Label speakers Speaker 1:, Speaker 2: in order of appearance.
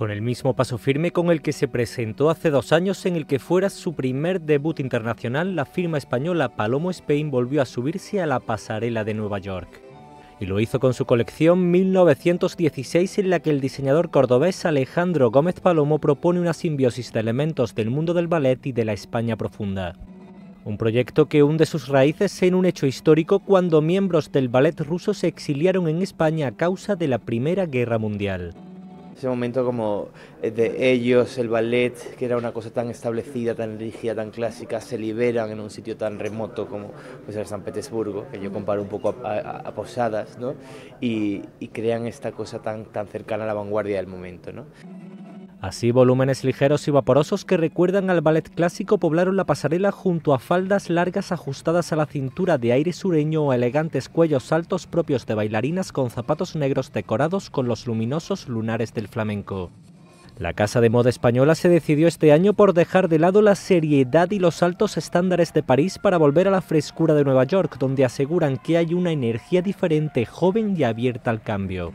Speaker 1: con el mismo paso firme con el que se presentó hace dos años en el que fuera su primer debut internacional, la firma española Palomo Spain volvió a subirse a la pasarela de Nueva York. Y lo hizo con su colección 1916 en la que el diseñador cordobés Alejandro Gómez Palomo propone una simbiosis de elementos del mundo del ballet y de la España profunda. Un proyecto que hunde sus raíces en un hecho histórico cuando miembros del ballet ruso se exiliaron en España a causa de la Primera Guerra Mundial.
Speaker 2: Ese momento como eh, de ellos, el ballet, que era una cosa tan establecida, tan rígida, tan clásica, se liberan en un sitio tan remoto como pues, el San Petersburgo, que yo comparo un poco a, Posadas, ¿no? Y, y, crean esta cosa tan, tan cercana a la vanguardia del momento. ¿no?
Speaker 1: Así, volúmenes ligeros y vaporosos que recuerdan al ballet clásico poblaron la pasarela junto a faldas largas ajustadas a la cintura de aire sureño o elegantes cuellos altos propios de bailarinas con zapatos negros decorados con los luminosos lunares del flamenco. La Casa de Moda Española se decidió este año por dejar de lado la seriedad y los altos estándares de París para volver a la frescura de Nueva York, donde aseguran que hay una energía diferente, joven y abierta al cambio.